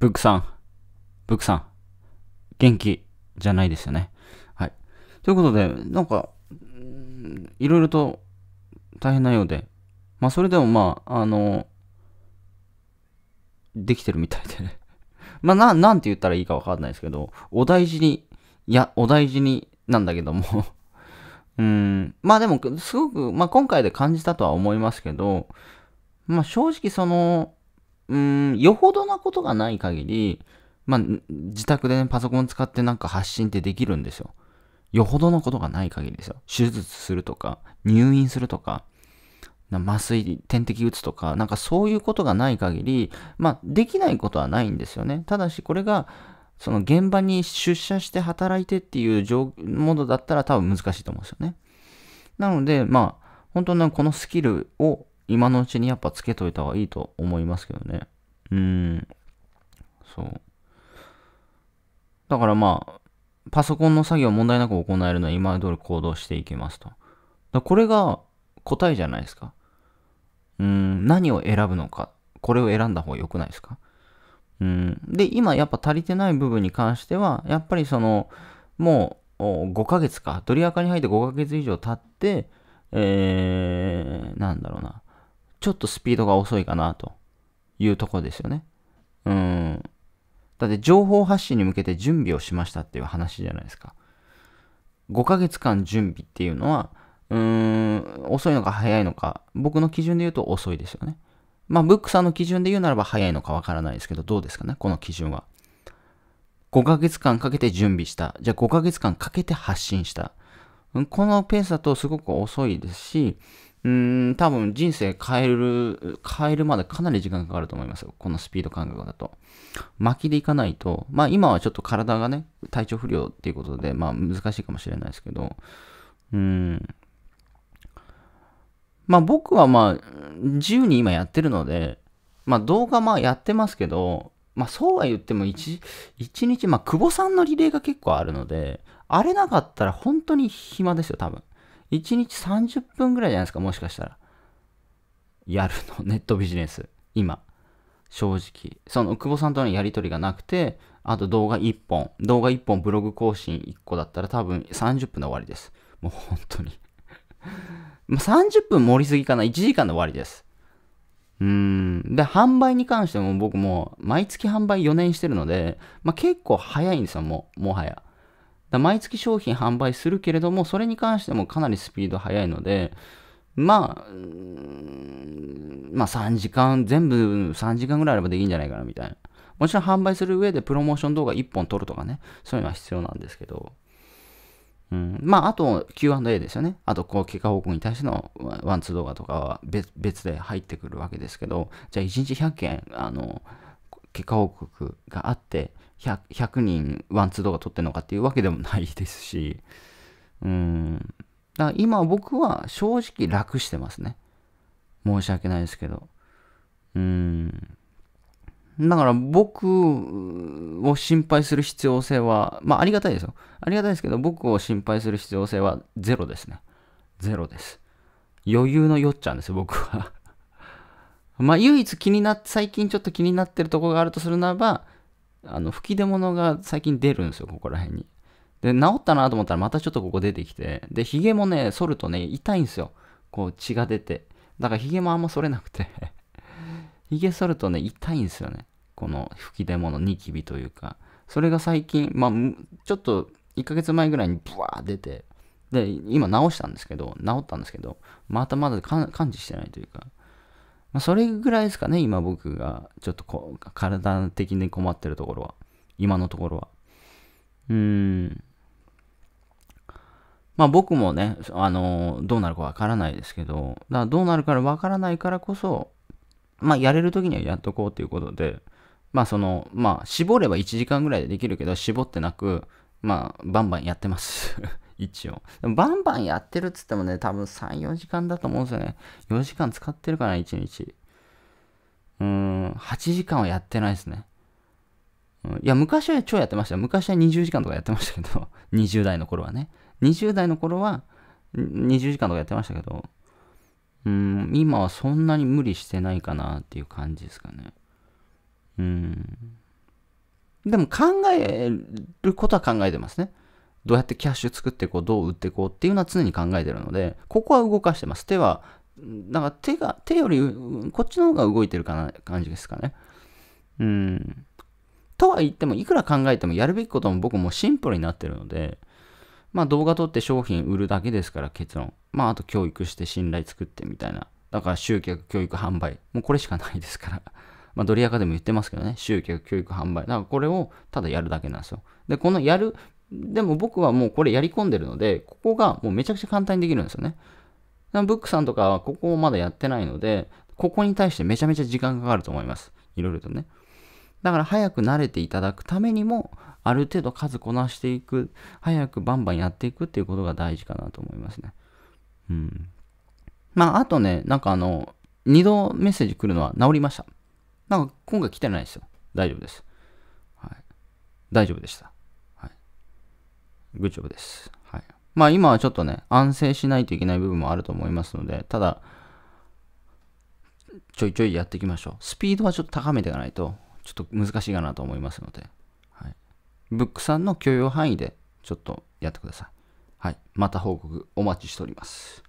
ブックさん、ブックさん、元気じゃないですよね。はい。ということで、なんか、いろいろと大変なようで、まあ、それでもまあ、あの、できてるみたいでね。まあ、な、なんて言ったらいいかわかんないですけど、お大事に、いや、お大事になんだけども うん、まあでも、すごく、まあ今回で感じたとは思いますけど、まあ正直その、うん、よほどなことがない限り、まあ、自宅でね、パソコン使ってなんか発信ってできるんですよ。よほどのことがない限りですよ。手術するとか、入院するとか、麻酔、点滴打つとか、なんかそういうことがない限り、まあ、できないことはないんですよね。ただし、これが、その現場に出社して働いてっていうものだったら多分難しいと思うんですよね。なので、まあ、本当にこのスキルを今のうちにやっぱつけといた方がいいと思いますけどね。うん。そう。だからまあ、パソコンの作業問題なく行えるのは今通り行動していきますと。だこれが答えじゃないですか。うん、何を選ぶのか。これを選んだ方が良くないですか。うん、で、今やっぱ足りてない部分に関しては、やっぱりその、もう5ヶ月か、ドリアカに入って5ヶ月以上経って、えー、なんだろうな。ちょっとスピードが遅いかなというところですよね。うん。だって情報発信に向けて準備をしましたっていう話じゃないですか。5ヶ月間準備っていうのは、うーん、遅いのか早いのか、僕の基準で言うと遅いですよね。まあ、ブックさんの基準で言うならば早いのかわからないですけど、どうですかね、この基準は。5ヶ月間かけて準備した。じゃあ5ヶ月間かけて発信した。このペースだとすごく遅いですし、うん、多分人生変える、変えるまでかなり時間かかると思いますよ。このスピード感覚だと。巻きでいかないと、まあ今はちょっと体がね、体調不良っていうことで、まあ難しいかもしれないですけど、うん。まあ僕はまあ自由に今やってるので、まあ動画まあやってますけど、まあそうは言っても一日、まあ久保さんのリレーが結構あるので、荒れなかったら本当に暇ですよ、多分。1日30分ぐらいじゃないですか、もしかしたら。やるの、ネットビジネス。今。正直。その、久保さんとのやりとりがなくて、あと動画1本。動画1本、ブログ更新1個だったら多分30分で終わりです。もう本当に ま30分盛りすぎかな。1時間で終わりです。うーん。で、販売に関しても僕も毎月販売4年してるので、まあ、結構早いんですよ、もう、もはや。だ毎月商品販売するけれども、それに関してもかなりスピード速いので、まあ、まあ3時間、全部3時間ぐらいあればできんじゃないかなみたいな。もちろん販売する上でプロモーション動画1本撮るとかね、そういうのは必要なんですけど。うん、まあ、あと Q&A ですよね。あと、こう、結果報告に対してのワンツー動画とかは別で入ってくるわけですけど、じゃあ1日100件、あの、結果報告があって 100, 100人ワンツー動画撮ってるのかっていうわけでもないですしうんだから今僕は正直楽してますね申し訳ないですけどうんだから僕を心配する必要性は、まあありがたいですよ。ありがたいですけど、僕を心配する必要性はゼロですね。ゼロです。余裕のよっちゃんですよ、僕はまあ、唯一気になって、最近ちょっと気になってるとこがあるとするならば、あの、吹き出物が最近出るんですよ、ここら辺に。で、治ったなと思ったらまたちょっとここ出てきて、で、ヒゲもね、剃るとね、痛いんですよ。こう血が出て。だからヒゲもあんま剃れなくて ヒゲ剃るとね、痛いんですよね。この吹き出物、ニキビというか。それが最近、まあ、ちょっと1ヶ月前ぐらいにブワー出て、で、今治したんですけど、治ったんですけど、またまだ完治してないというか、まあ、それぐらいですかね、今僕が、ちょっとこ体的に困ってるところは。今のところは。うーん。まあ僕もね、あのー、どうなるかわからないですけど、だからどうなるかわからないからこそ、まあやれる時にはやっとこうということで、まあその、まあ絞れば1時間ぐらいでできるけど、絞ってなく、まあバンバンやってます一応。バンバンやってるっつってもね、多分3、4時間だと思うんですよね。4時間使ってるかな、1日。うーん、8時間はやってないですね。うん、いや、昔は超やってました。昔は20時間とかやってましたけど、20 代の頃はね。20代の頃は20時間とかやってましたけど、うん、今はそんなに無理してないかなっていう感じですかね。うん。でも考えることは考えてますね。どうやってキャッシュ作っていこう、どう売っていこうっていうのは常に考えてるので、ここは動かしてます。手は、なんか手が、手より、こっちの方が動いてるかな、感じですかね。うん。とは言っても、いくら考えてもやるべきことも僕もシンプルになってるので、まあ動画撮って商品売るだけですから結論。まああと教育して信頼作ってみたいな。だから集客、教育、販売。もうこれしかないですから。まあドリアカでも言ってますけどね。集客、教育、販売。だからこれをただやるだけなんですよ。で、このやるでも僕はもうこれやり込んでるので、ここがもうめちゃくちゃ簡単にできるんですよね。ブックさんとかはここをまだやってないので、ここに対してめちゃめちゃ時間かかると思います。いろいろとね。だから早く慣れていただくためにも、ある程度数こなしていく、早くバンバンやっていくっていうことが大事かなと思いますね。うん。まあ、あとね、なんかあの、二度メッセージ来るのは治りました。なんか今回来てないですよ。大丈夫です。はい。大丈夫でした。グッジョブです。はい。まあ今はちょっとね、安静しないといけない部分もあると思いますので、ただ、ちょいちょいやっていきましょう。スピードはちょっと高めていかないと、ちょっと難しいかなと思いますので、はい。ブックさんの許容範囲で、ちょっとやってください。はい。また報告お待ちしております。